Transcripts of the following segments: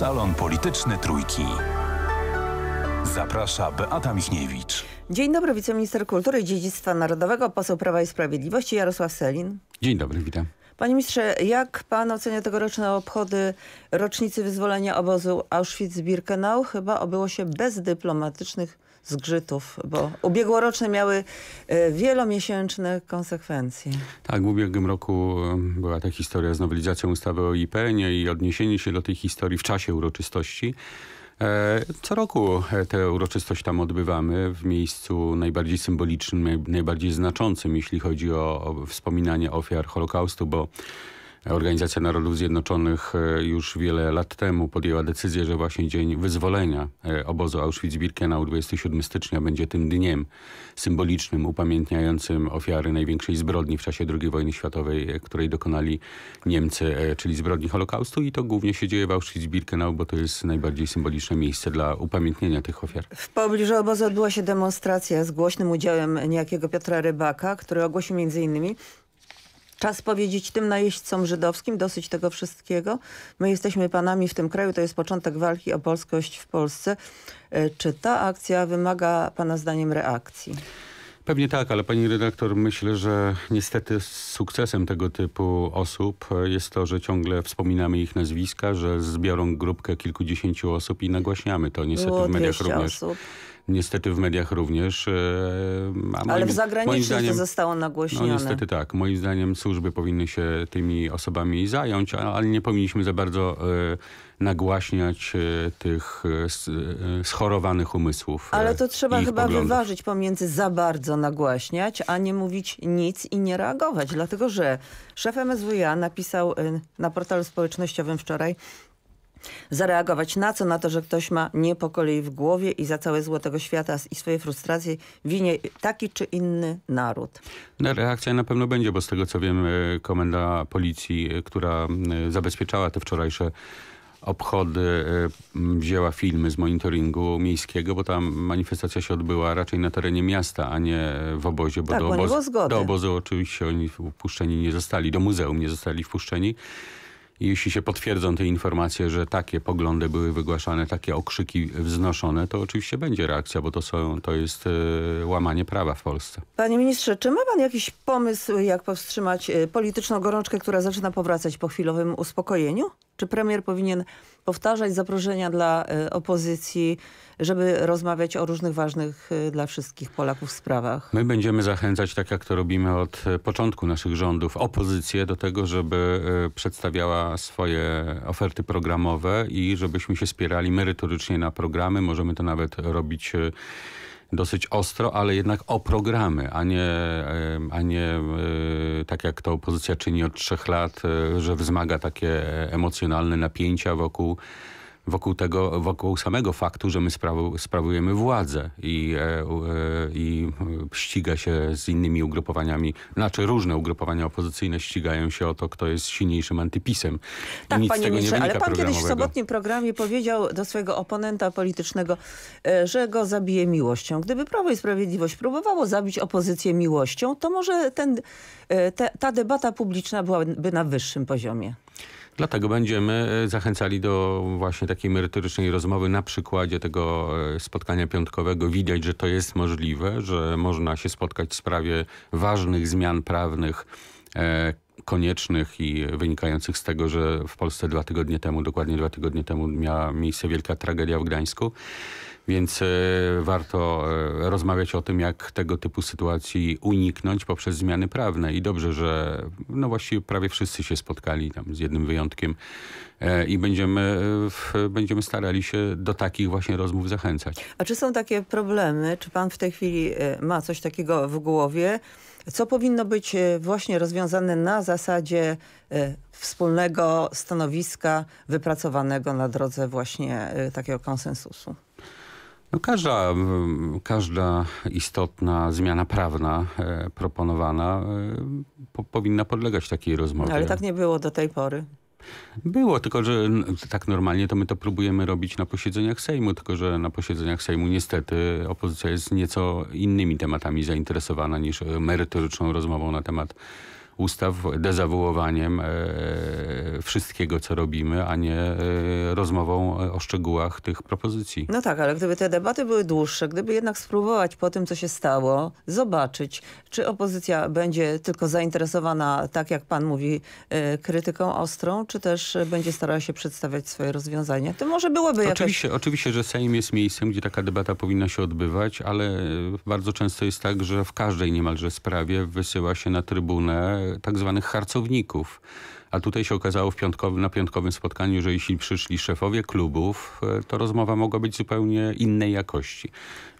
Salon Polityczny Trójki. Zaprasza Beata Michniewicz. Dzień dobry, wiceminister kultury i dziedzictwa narodowego, poseł Prawa i Sprawiedliwości Jarosław Selin. Dzień dobry, witam. Panie ministrze, jak pan ocenia tegoroczne obchody rocznicy wyzwolenia obozu Auschwitz-Birkenau? Chyba obyło się bez dyplomatycznych zgrzytów, bo ubiegłoroczne miały e, wielomiesięczne konsekwencje. Tak, w ubiegłym roku e, była ta historia z nowelizacją ustawy o IPN i odniesienie się do tej historii w czasie uroczystości. E, co roku tę uroczystość tam odbywamy w miejscu najbardziej symbolicznym, najbardziej znaczącym, jeśli chodzi o, o wspominanie ofiar Holokaustu, bo Organizacja Narodów Zjednoczonych e, już wiele lat temu podjęła decyzję, że właśnie dzień wyzwolenia e, obozu Auschwitz-Birkenau 27 stycznia będzie tym dniem symbolicznym, upamiętniającym ofiary największej zbrodni w czasie II wojny światowej, e, której dokonali Niemcy, czyli zbrodni Holokaustu i to głównie się dzieje w Auschwitz-Birkenau, bo to jest najbardziej symboliczne miejsce dla upamiętnienia tych ofiar. W pobliżu obozu odbyła się demonstracja z głośnym udziałem niejakiego Piotra Rybaka, który ogłosił między innymi, Czas powiedzieć tym najeźdźcom żydowskim dosyć tego wszystkiego. My jesteśmy panami w tym kraju, to jest początek walki o polskość w Polsce. E, czy ta akcja wymaga pana zdaniem reakcji? Pewnie tak, ale pani redaktor, myślę, że niestety sukcesem tego typu osób jest to, że ciągle wspominamy ich nazwiska, że zbiorą grupkę kilkudziesięciu osób i nagłaśniamy to niestety Było w mediach również. Osób. Niestety w mediach również. Moim, e, Ale w zagranicznych zdaniem, to zostało nagłośnione. No niestety tak. Moim zdaniem służby powinny się tymi osobami zająć, ale nie powinniśmy za bardzo e, nagłaśniać e, tych schorowanych umysłów. Ale to trzeba chyba poglądów. wyważyć pomiędzy za bardzo nagłaśniać, a nie mówić nic i nie reagować. Dlatego, że szef MSWiA napisał na portalu społecznościowym wczoraj zareagować. Na co? Na to, że ktoś ma nie po kolei w głowie i za całe złotego świata i swoje frustracje winie taki czy inny naród. No, reakcja na pewno będzie, bo z tego co wiem e, komenda policji, e, która zabezpieczała te wczorajsze obchody, e, wzięła filmy z monitoringu miejskiego, bo tam manifestacja się odbyła raczej na terenie miasta, a nie w obozie, bo tak, do, obozu, do obozu oczywiście oni wpuszczeni nie zostali, do muzeum nie zostali wpuszczeni. Jeśli się potwierdzą te informacje, że takie poglądy były wygłaszane, takie okrzyki wznoszone, to oczywiście będzie reakcja, bo to, są, to jest e, łamanie prawa w Polsce. Panie ministrze, czy ma pan jakiś pomysł, jak powstrzymać e, polityczną gorączkę, która zaczyna powracać po chwilowym uspokojeniu? Czy premier powinien powtarzać zaproszenia dla e, opozycji, żeby rozmawiać o różnych ważnych e, dla wszystkich Polaków sprawach? My będziemy zachęcać, tak jak to robimy od e, początku naszych rządów, opozycję do tego, żeby przedstawiała swoje oferty programowe i żebyśmy się spierali merytorycznie na programy. Możemy to nawet robić dosyć ostro, ale jednak o programy, a nie, e, a nie e, tak jak to opozycja czyni od trzech lat, e, że wzmaga takie emocjonalne napięcia wokół wokół tego, wokół samego faktu, że my sprawujemy władzę i, e, e, i e, ściga się z innymi ugrupowaniami, znaczy różne ugrupowania opozycyjne ścigają się o to, kto jest silniejszym antypisem. Tak, panie ministrze, ale pan kiedyś w sobotnim programie powiedział do swojego oponenta politycznego, że go zabije miłością. Gdyby Prawo i Sprawiedliwość próbowało zabić opozycję miłością, to może ten, te, ta debata publiczna byłaby na wyższym poziomie. Dlatego będziemy e, zachęcali do właśnie takiej merytorycznej rozmowy na przykładzie tego e, spotkania piątkowego. Widać, że to jest możliwe, że można się spotkać w sprawie ważnych zmian prawnych, e, koniecznych i wynikających z tego, że w Polsce dwa tygodnie temu, dokładnie dwa tygodnie temu miała miejsce wielka tragedia w Gdańsku. Więc e, warto e, rozmawiać o tym, jak tego typu sytuacji uniknąć poprzez zmiany prawne. I dobrze, że no właściwie prawie wszyscy się spotkali, tam z jednym wyjątkiem. E, I będziemy, będziemy starali się do takich właśnie rozmów zachęcać. A czy są takie problemy? Czy pan w tej chwili ma coś takiego w głowie? co powinno być właśnie rozwiązane na zasadzie wspólnego stanowiska wypracowanego na drodze właśnie takiego konsensusu? No każda, każda istotna zmiana prawna e, proponowana e, po, powinna podlegać takiej rozmowie. Ale tak nie było do tej pory. Było, tylko że tak normalnie to my to próbujemy robić na posiedzeniach Sejmu, tylko że na posiedzeniach Sejmu niestety opozycja jest nieco innymi tematami zainteresowana niż merytoryczną rozmową na temat ustaw dezawuowaniem e, wszystkiego, co robimy, a nie e, rozmową o szczegółach tych propozycji. No tak, ale gdyby te debaty były dłuższe, gdyby jednak spróbować po tym, co się stało, zobaczyć, czy opozycja będzie tylko zainteresowana, tak jak pan mówi, e, krytyką ostrą, czy też będzie starała się przedstawiać swoje rozwiązania. To może byłoby jakaś... Oczywiście, oczywiście że Sejm jest miejscem, gdzie taka debata powinna się odbywać, ale bardzo często jest tak, że w każdej niemalże sprawie wysyła się na trybunę tak zwanych harcowników, a tutaj się okazało na piątkowym spotkaniu, że jeśli przyszli szefowie klubów, e, to rozmowa mogła być zupełnie innej jakości.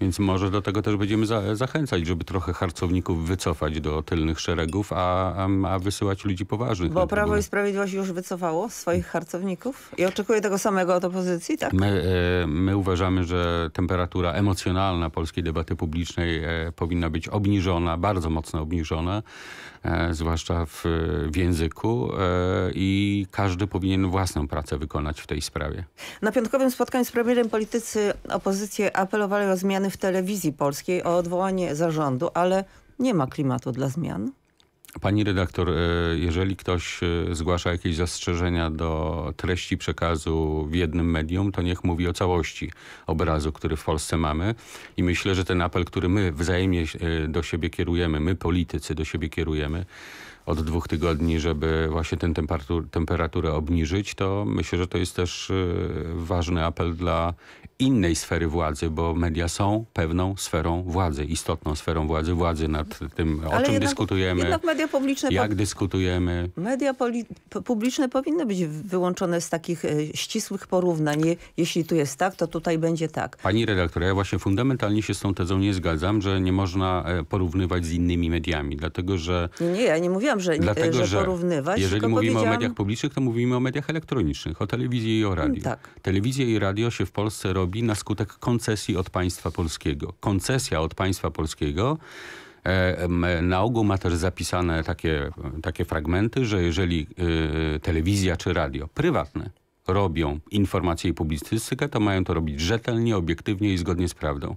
Więc może do tego też będziemy za zachęcać, żeby trochę harcowników wycofać do tylnych szeregów, a, a, a wysyłać ludzi poważnych. Bo Prawo i Sprawiedliwość już wycofało swoich harcowników i oczekuje tego samego od opozycji, tak? My, e, my uważamy, że temperatura emocjonalna polskiej debaty publicznej e, powinna być obniżona, bardzo mocno obniżona, zwłaszcza w, w języku i każdy powinien własną pracę wykonać w tej sprawie. Na piątkowym spotkaniu z premierem politycy opozycji apelowali o zmiany w telewizji polskiej, o odwołanie zarządu, ale nie ma klimatu dla zmian. Pani redaktor, e, jeżeli ktoś e, zgłasza jakieś zastrzeżenia do treści przekazu w jednym medium, to niech mówi o całości obrazu, który w Polsce mamy. I myślę, że ten apel, który my wzajemnie e, do siebie kierujemy, my politycy do siebie kierujemy, od dwóch tygodni, żeby właśnie tę temperatur, temperaturę obniżyć, to myślę, że to jest też y, ważny apel dla innej sfery władzy, bo media są pewną sferą władzy, istotną sferą władzy, władzy nad tym, o Ale czym jednak, dyskutujemy, jednak media publiczne jak dyskutujemy. Media publiczne powinny być wyłączone z takich y, ścisłych porównań. Jeśli tu jest tak, to tutaj będzie tak. Pani redaktor, ja właśnie fundamentalnie się z tą tezą nie zgadzam, że nie można e, porównywać z innymi mediami, dlatego że... Nie, nie ja nie mówiłam dobrze, y, Dlatego, że, porównywać. Jeżeli mówimy powiedziałam... o mediach publicznych, to mówimy o mediach elektronicznych, o telewizji i o mm, radiu. Tak. Telewizję i radio się w Polsce robi na skutek koncesji od państwa polskiego. Koncesja od państwa polskiego e, na ogół ma też zapisane takie, takie fragmenty, że jeżeli y, y, telewizja czy radio prywatne robią informacje i publicystykę, to mają to robić rzetelnie, obiektywnie i zgodnie z prawdą.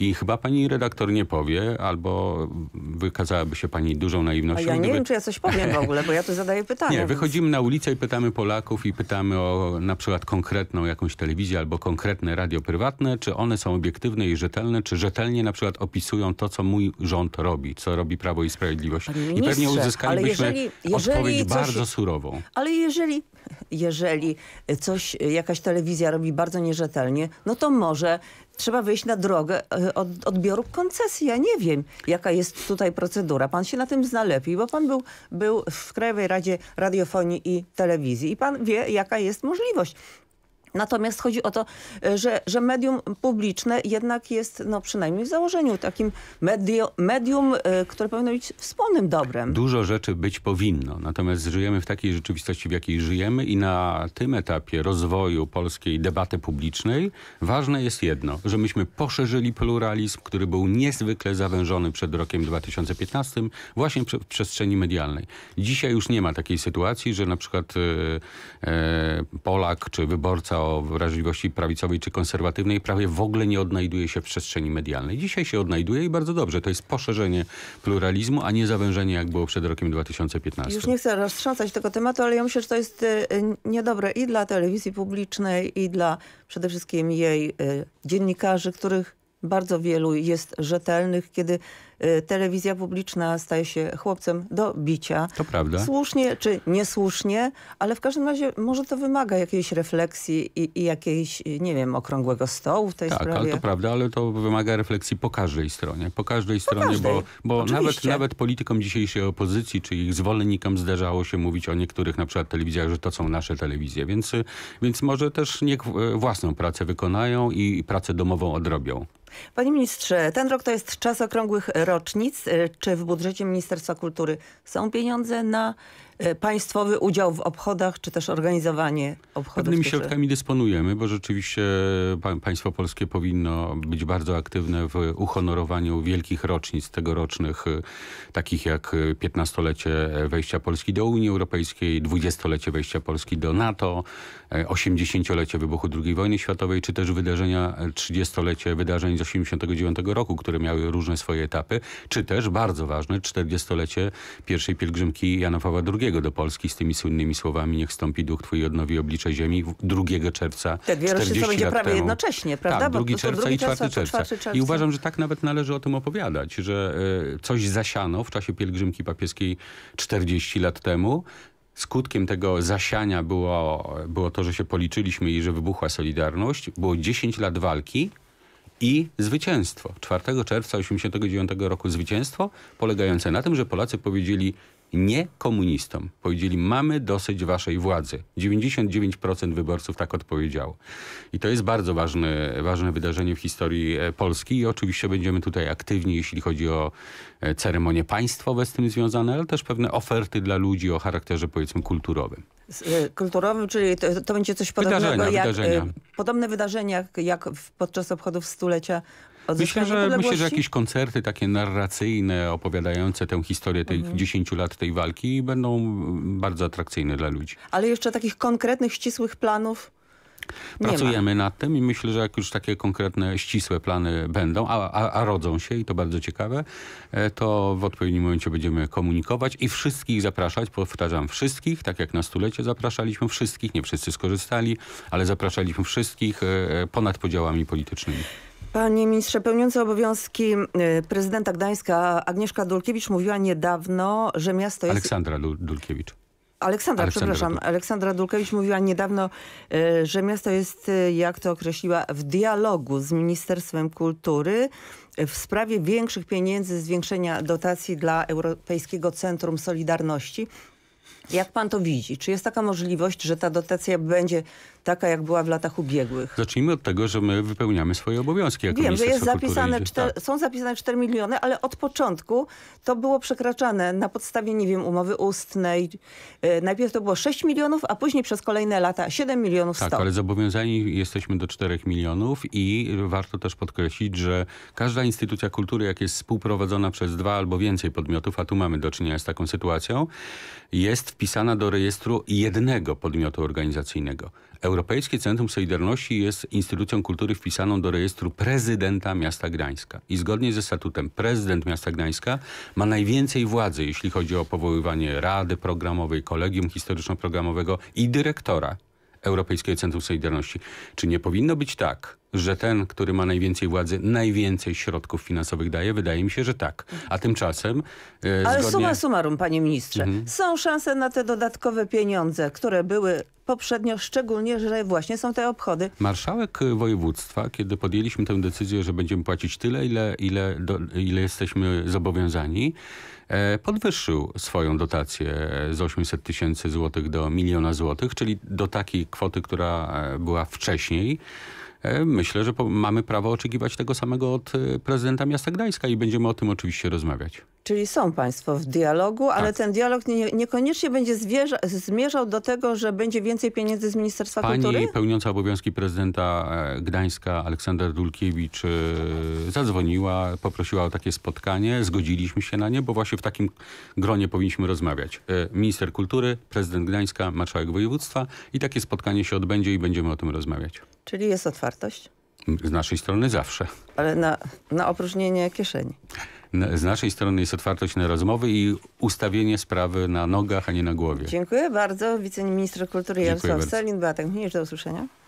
I chyba pani redaktor nie powie, albo wykazałaby się pani dużą naiwnością. A ja nie gdyby... wiem, czy ja coś powiem w ogóle, bo ja tu zadaję pytanie. Nie, wychodzimy na ulicę i pytamy Polaków i pytamy o na przykład konkretną jakąś telewizję albo konkretne radio prywatne, czy one są obiektywne i rzetelne, czy rzetelnie na przykład opisują to, co mój rząd robi, co robi Prawo i Sprawiedliwość. I pewnie uzyskalibyśmy ale jeżeli, jeżeli odpowiedź coś... bardzo surową. Ale jeżeli jeżeli coś, jakaś telewizja robi bardzo nierzetelnie, no to może trzeba wyjść na drogę e, od, odbioru koncesji. Ja nie wiem, jaka jest tutaj procedura. Pan się na tym zna lepiej, bo pan był, był w Krajowej Radzie Radiofonii i Telewizji i pan wie, jaka jest możliwość Natomiast chodzi o to, e, że, że medium publiczne jednak jest, no przynajmniej w założeniu, takim medio, medium, e, które powinno być wspólnym dobrem. Dużo rzeczy być powinno. Natomiast żyjemy w takiej rzeczywistości, w jakiej żyjemy i na tym etapie rozwoju polskiej debaty publicznej ważne jest jedno, że myśmy poszerzyli pluralizm, który był niezwykle zawężony przed rokiem 2015 właśnie w przestrzeni medialnej. Dzisiaj już nie ma takiej sytuacji, że na przykład e, e Polak czy wyborca o wrażliwości prawicowej czy konserwatywnej prawie w ogóle nie odnajduje się w przestrzeni medialnej. Dzisiaj się odnajduje i bardzo dobrze. To jest poszerzenie pluralizmu, a nie zawężenie, jak było przed rokiem 2015. Już nie chcę roztrząsać tego tematu, ale ja myślę, że to jest y, niedobre i dla telewizji publicznej, i dla przede wszystkim jej y, dziennikarzy, których bardzo wielu jest rzetelnych, kiedy Y, telewizja publiczna staje się chłopcem do bicia. To prawda. Słusznie czy niesłusznie, ale w każdym razie może to wymaga jakiejś refleksji i, i jakiejś, nie wiem, okrągłego stołu w tej tak, sprawie. Tak, ale to prawda, ale to wymaga refleksji po każdej stronie. Po każdej stronie, po każdej. bo, bo nawet, nawet politykom dzisiejszej opozycji, czy ich zwolennikom zdarzało się mówić o niektórych na przykład telewizjach, że to są nasze telewizje, więc, y, więc może też niech y, własną pracę wykonają i pracę domową odrobią. Panie ministrze, ten rok to jest czas okrągłych e, rocznic. Y, czy w budżecie Ministerstwa Kultury są pieniądze na E, państwowy udział w obchodach, czy też organizowanie obchodów? Pewnymi środkami dysponujemy, bo rzeczywiście państwo polskie powinno być bardzo aktywne w uhonorowaniu wielkich rocznic tegorocznych, e, takich jak 15-lecie e, wejścia Polski do Unii Europejskiej, 20-lecie wejścia Polski do NATO, 80-lecie wybuchu II wojny światowej, czy też wydarzenia 30-lecie wydarzeń z 89 roku, które miały różne swoje etapy, czy też bardzo ważne 40-lecie pierwszej pielgrzymki Jana Pawła II do Polski z tymi słynnymi słowami niech stąpi duch twój odnowi oblicze ziemi 2 czerwca Te dwie rocznice będzie prawie temu. jednocześnie, tak, prawda? Tak, 2 czerwca i 4 czerwca. czerwca. I uważam, że tak nawet należy o tym opowiadać, że e, coś zasiano w czasie pielgrzymki papieskiej 40 lat temu, skutkiem tego zasiania było, było to, że się policzyliśmy i że wybuchła Solidarność. Było 10 lat walki i zwycięstwo. 4 czerwca 1989 roku zwycięstwo polegające na tym, że Polacy powiedzieli nie komunistom. Powiedzieli, mamy dosyć waszej władzy. 99% wyborców tak odpowiedziało. I to jest bardzo ważne, ważne wydarzenie w historii e, Polski i oczywiście będziemy tutaj aktywni, jeśli chodzi o e, ceremonie państwowe z tym związane, ale też pewne oferty dla ludzi o charakterze powiedzmy kulturowym. E, kulturowym, czyli to, to będzie coś podobnego wydarzenia, jak... Wydarzenia. Podobne wydarzenia jak w, podczas obchodów stulecia Myślę, że, myślę, że jakieś koncerty takie narracyjne, opowiadające tę historię tych mhm. 10 lat tej walki będą bardzo atrakcyjne dla ludzi. Ale jeszcze takich konkretnych, ścisłych planów Pracujemy nad tym i myślę, że jak już takie konkretne, ścisłe plany będą, a, a, a, rodzą się i to bardzo ciekawe, e, to w odpowiednim momencie będziemy komunikować i wszystkich zapraszać, powtarzam, wszystkich, tak jak na stulecie zapraszaliśmy wszystkich, nie wszyscy skorzystali, ale zapraszaliśmy wszystkich e, e, ponad podziałami politycznymi. Panie ministrze, pełniący obowiązki y, prezydenta Gdańska Agnieszka Dulkiewicz mówiła niedawno, że miasto jest... Aleksandra Dulkiewicz. Aleksandra, Aleksandra, przepraszam. Aleksandra Dulkiewicz mówiła niedawno, y, że miasto jest, y, jak to określiła, w dialogu z Ministerstwem Kultury w sprawie większych pieniędzy, zwiększenia dotacji dla Europejskiego Centrum Solidarności. Jak pan to widzi? Czy jest taka możliwość, że ta dotacja będzie taka, jak była w latach ubiegłych? Zacznijmy od tego, że my wypełniamy swoje obowiązki jako Wiem, że jest zapisane czter, są zapisane 4 miliony, ale od początku to było przekraczane na podstawie, nie wiem, umowy ustnej. E, najpierw to było 6 milionów, a później przez kolejne lata 7 milionów 100. Tak, ale zobowiązani jesteśmy do 4 milionów i warto też podkreślić, że każda instytucja kultury, jak jest współprowadzona przez dwa albo więcej podmiotów, a tu mamy do czynienia z taką sytuacją, jest wpisana do rejestru jednego podmiotu organizacyjnego. Europejskie Centrum Solidarności jest instytucją kultury wpisaną do rejestru prezydenta miasta Gdańska. I zgodnie ze statutem prezydent miasta Gdańska ma najwięcej władzy, jeśli chodzi o powoływanie rady programowej, kolegium historyczno-programowego i dyrektora Europejskiego Centrum Solidarności. Czy nie powinno być tak, że ten, który ma najwięcej władzy, najwięcej środków finansowych daje? Wydaje mi się, że tak. A tymczasem... E, Ale zgodnie... suma summarum, panie ministrze, mhm. są szanse na te dodatkowe pieniądze, które były poprzednio, szczególnie, że właśnie są te obchody. Marszałek województwa, kiedy podjęliśmy tę decyzję, że będziemy płacić tyle, ile, ile, do, ile jesteśmy zobowiązani, E, podwyższył swoją dotację z 800 tysięcy złotych do miliona złotych, czyli do takiej kwoty, która e, była wcześniej. E, myślę, że mamy prawo oczekiwać tego samego od e, prezydenta miasta Gdańska i będziemy o tym oczywiście rozmawiać. Czyli są państwo w dialogu, ale tak. ten dialog nie, niekoniecznie będzie zwierza, zmierzał do tego, że będzie więcej pieniędzy z Ministerstwa Pani Kultury? Pani pełniąca obowiązki prezydenta e, Gdańska Aleksander Dulkiewicz zadzwoniła, poprosiła o takie spotkanie, zgodziliśmy się na nie, bo właśnie w takim gronie powinniśmy rozmawiać. Minister Kultury, prezydent Gdańska, marszałek województwa i takie spotkanie się odbędzie i będziemy o tym rozmawiać. Czyli jest otwartość? Z naszej strony zawsze. Ale na, na opróżnienie kieszeni. Z naszej strony jest otwartość na rozmowy i ustawienie sprawy na nogach, a nie na głowie. Dziękuję bardzo. Wiceminister Kultury Dziękuję Jarosław bardzo. Selin, Beata do usłyszenia.